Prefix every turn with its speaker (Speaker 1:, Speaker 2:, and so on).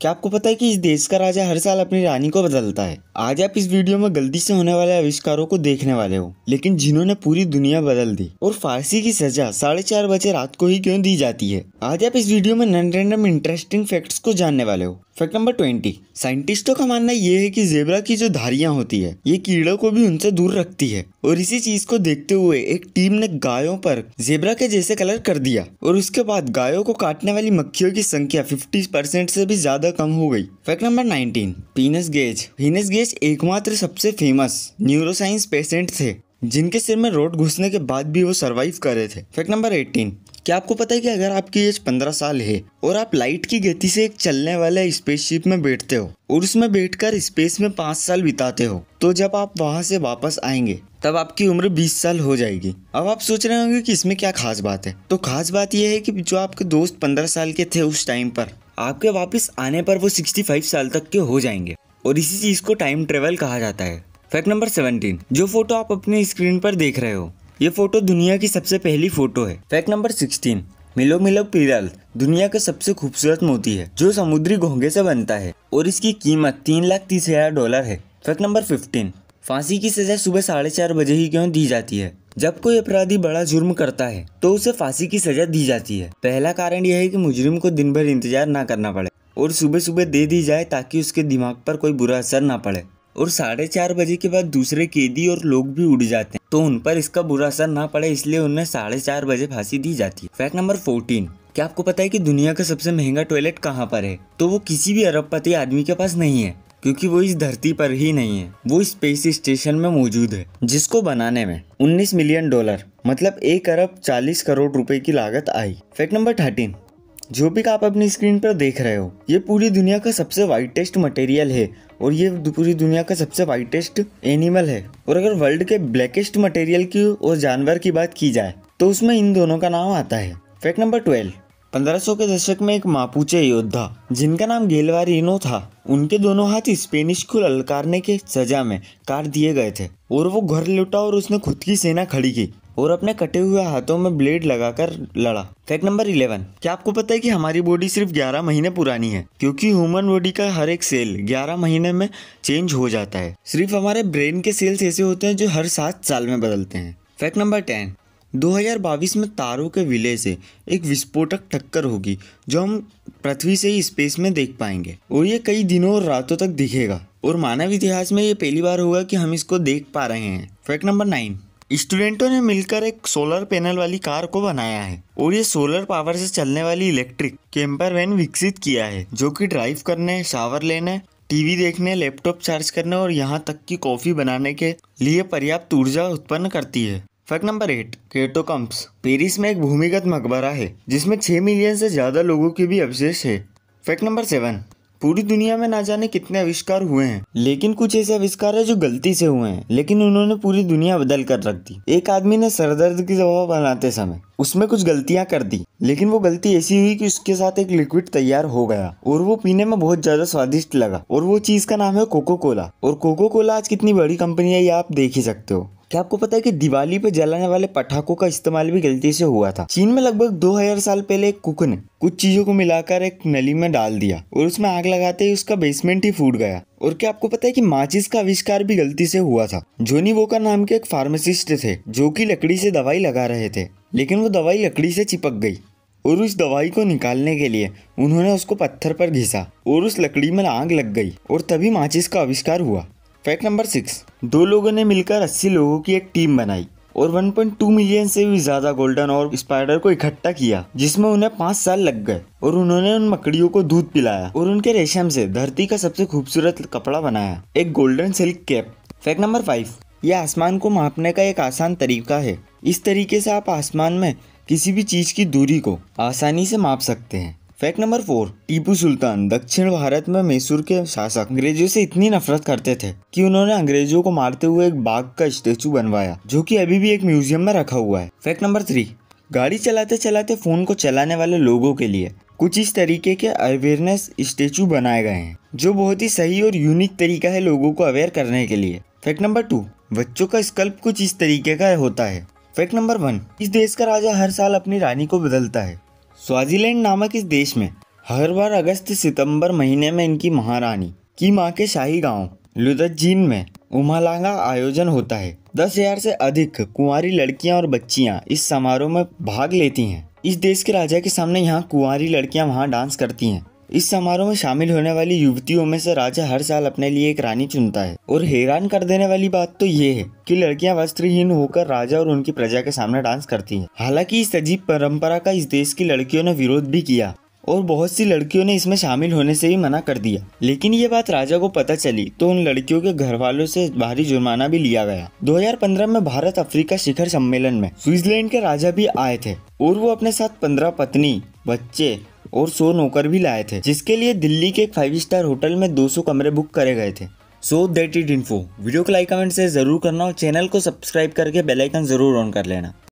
Speaker 1: क्या आपको पता है कि इस देश का राजा हर साल अपनी रानी को बदलता है आज आप इस वीडियो में गलती से होने वाले आविष्कारों को देखने वाले हो लेकिन जिन्होंने पूरी दुनिया बदल दी और फारसी की सजा साढ़े चार बजे रात को ही क्यों दी जाती है आज आप इस वीडियो में नन रैंडम इंटरेस्टिंग फैक्ट्स को जानने वाले हो फैक्ट नंबर ट्वेंटी साइंटिस्टों का मानना यह है कि जेबरा की जो धारियां होती है ये कीड़ों को भी उनसे दूर रखती है और इसी चीज को देखते हुए एक टीम ने गायों पर जेबरा के जैसे कलर कर दिया और उसके बाद गायों को काटने वाली मक्खियों की संख्या 50 परसेंट से भी ज्यादा कम हो गई फैक्ट नंबर नाइनटीन पीनस गेज पीनस गेज एकमात्र सबसे फेमस न्यूरोसाइंस पेशेंट थे जिनके सिर में रोड घुसने के बाद भी वो सरवाइव कर रहे थे फैक्ट नंबर एटीन क्या आपको पता है कि अगर आपकी एज पंद्रह साल है और आप लाइट की गति से एक चलने वाले स्पेसशिप में बैठते हो और उसमें बैठकर स्पेस में पाँच साल बिताते हो तो जब आप वहाँ से वापस आएंगे तब आपकी उम्र 20 साल हो जाएगी अब आप सोच रहे होंगे कि इसमें क्या खास बात है तो खास बात यह है कि जो आपके दोस्त 15 साल के थे उस टाइम पर आपके वापस आने पर वो 65 साल तक के हो जाएंगे और इसी चीज़ को टाइम ट्रेवल कहा जाता है फैक्ट नंबर 17 जो फोटो आप अपने स्क्रीन पर देख रहे हो ये फोटो दुनिया की सबसे पहली फोटो है फैक्ट नंबर सिक्सटीन मिलो मिलो पीरल दुनिया का सबसे खूबसूरत मोती है जो समुद्री घोंगे से बनता है और इसकी कीमत तीन लाख तीस हजार डॉलर है फैक्ट नंबर फिफ्टीन फांसी की सजा सुबह साढ़े चार बजे ही क्यों दी जाती है जब कोई अपराधी बड़ा जुर्म करता है तो उसे फांसी की सजा दी जाती है पहला कारण यह है की मुजरिम को दिन भर इंतजार न करना पड़े और सुबह सुबह दे दी जाए ताकि उसके दिमाग पर कोई बुरा असर ना पड़े और साढ़े चार बजे के बाद दूसरे कैदी और लोग भी उड़ जाते हैं तो उन पर इसका बुरा असर ना पड़े इसलिए उन्हें साढ़े चार बजे फांसी दी जाती है फैक्ट नंबर फोर्टीन क्या आपको पता है कि दुनिया का सबसे महंगा टॉयलेट कहाँ पर है तो वो किसी भी अरबपति आदमी के पास नहीं है क्योंकि वो इस धरती पर ही नहीं है वो स्पेस स्टेशन में मौजूद है जिसको बनाने में 19 मिलियन डॉलर मतलब एक अरब 40 करोड़ रुपए की लागत आई फैक्ट नंबर थर्टीन जो भी आप अपनी स्क्रीन पर देख रहे हो ये पूरी दुनिया का सबसे वाइटेस्ट मटेरियल है और ये पूरी दुनिया का सबसे वाइटेस्ट एनिमल है और अगर वर्ल्ड के ब्लैकेस्ट मटेरियल की और जानवर की बात की जाए तो उसमें इन दोनों का नाम आता है फैक्ट नंबर ट्वेल्व पंद्रह के दशक में एक मापूचे योद्धा जिनका नाम गेलवारिनो था उनके दोनों हाथ स्पेनिश को ललकारने के सजा में काट दिए गए थे और वो घर लुटा और उसने खुद की सेना खड़ी की और अपने कटे हुए हाथों में ब्लेड लगाकर लड़ा फैक्ट नंबर इलेवन क्या आपको पता है कि हमारी बॉडी सिर्फ 11 महीने पुरानी है क्योंकि ह्यूमन बॉडी का हर एक सेल 11 महीने में चेंज हो जाता है सिर्फ हमारे ब्रेन के सेल्स ऐसे होते हैं जो हर सात साल में बदलते हैं फैक्ट नंबर टेन 2022 में तारों के विलय से एक विस्फोटक टक्कर होगी जो हम पृथ्वी से ही स्पेस में देख पाएंगे और ये कई दिनों और रातों तक दिखेगा और मानव इतिहास में ये पहली बार होगा कि हम इसको देख पा रहे हैं फैक्ट नंबर नाइन स्टूडेंटों ने मिलकर एक सोलर पैनल वाली कार को बनाया है और ये सोलर पावर से चलने वाली इलेक्ट्रिक कैंपर वैन विकसित किया है जो कि ड्राइव करने शावर लेने टीवी देखने लैपटॉप चार्ज करने और यहाँ तक कि कॉफी बनाने के लिए पर्याप्त ऊर्जा उत्पन्न करती है fact number eight catacombs Paris में एक भूमिगत मकबरा है जिसमें छह मिलियन से ज्यादा लोगों के भी अवशेष है फैक्ट नंबर सेवन पूरी दुनिया में ना जाने कितने आविष्कार हुए हैं लेकिन कुछ ऐसे आविष्कार है जो गलती से हुए हैं लेकिन उन्होंने पूरी दुनिया बदल कर रख दी एक आदमी ने सरदर्द की दवा बनाते समय उसमें कुछ गलतियां कर दी लेकिन वो गलती ऐसी हुई कि उसके साथ एक लिक्विड तैयार हो गया और वो पीने में बहुत ज्यादा स्वादिष्ट लगा और वो चीज का नाम है कोको कोला और कोको कोला आज कितनी बड़ी कंपनी है ये आप देख ही सकते हो क्या आपको पता है कि दिवाली पे जलाने वाले पटाखों का इस्तेमाल भी गलती से हुआ था चीन में लगभग 2000 साल पहले एक कुक ने कुछ चीजों को मिलाकर एक नली में डाल दिया और उसमें आग लगाते ही उसका बेसमेंट ही फूट गया और क्या आपको पता है कि माचिस का आविष्कार भी गलती से हुआ था जोनी वोका नाम के एक फार्मासिस्ट थे जो की लकड़ी से दवाई लगा रहे थे लेकिन वो दवाई लकड़ी से चिपक गई और उस दवाई को निकालने के लिए उन्होंने उसको पत्थर पर घिसा और उस लकड़ी में आग लग गई और तभी माचिस का आविष्कार हुआ फैक्ट नंबर सिक्स दो लोगों ने मिलकर अस्सी लोगों की एक टीम बनाई और 1.2 मिलियन से भी ज्यादा गोल्डन और स्पाइडर को इकट्ठा किया जिसमें उन्हें पांच साल लग गए और उन्होंने उन मकड़ियों को दूध पिलाया और उनके रेशम से धरती का सबसे खूबसूरत कपड़ा बनाया एक golden silk cap fact number five यह आसमान को मापने का एक आसान तरीका है इस तरीके से आप आसमान में किसी भी चीज की दूरी को आसानी से माप सकते हैं fact number four Tipu Sultan दक्षिण भारत में मैसूर के शासक अंग्रेजों से इतनी नफरत करते थे कि उन्होंने अंग्रेजों को मारते हुए एक बाघ का स्टेचू बनवाया जो कि अभी भी एक म्यूजियम में रखा हुआ है फैक्ट नंबर थ्री गाड़ी चलाते चलाते फ़ोन को चलाने वाले लोगों के लिए कुछ इस तरीके के अवेयरनेस स्टेचू बनाए गए हैं जो बहुत ही सही और यूनिक तरीका है लोगों को अवेयर करने के लिए फैक्ट नंबर टू बच्चों का स्कल्प कुछ इस तरीके का होता है फैक्ट नंबर वन इस देश का राजा हर साल अपनी रानी को बदलता है स्वाजीलैंड नामक इस देश में हर बार अगस्त सितंबर महीने में इनकी महारानी की माँ के शाही गांव लुदजीन में उमालांगा आयोजन होता है दस हजार से अधिक कुंवारी लड़कियां और बच्चियां इस समारोह में भाग लेती हैं इस देश के राजा के सामने यहाँ कुंवारी लड़कियां वहाँ डांस करती हैं इस समारोह में शामिल होने वाली युवतियों में से राजा हर साल अपने लिए एक रानी चुनता है और हैरान कर देने वाली बात तो ये है कि लड़कियां वस्त्रहीन होकर राजा और उनकी प्रजा के सामने डांस करती हैं हालांकि इस अजीब परंपरा का इस देश की लड़कियों ने विरोध भी किया और बहुत सी लड़कियों ने इसमें शामिल होने से ही मना कर दिया लेकिन ये बात राजा को पता चली तो उन लड़कियों के घर वालों से भारी जुर्माना भी लिया गया 2015 में भारत अफ्रीका शिखर सम्मेलन में स्विट्जरलैंड के राजा भी आए थे और वो अपने साथ पंद्रह पत्नी बच्चे और सो नौकर भी लाए थे जिसके लिए दिल्ली के एक फाइव स्टार होटल में 200 कमरे बुक करे गए थे so that it info video को लाइक कमेंट से जरूर करना और चैनल को सब्सक्राइब करके बेलाइकन जरूर ऑन कर लेना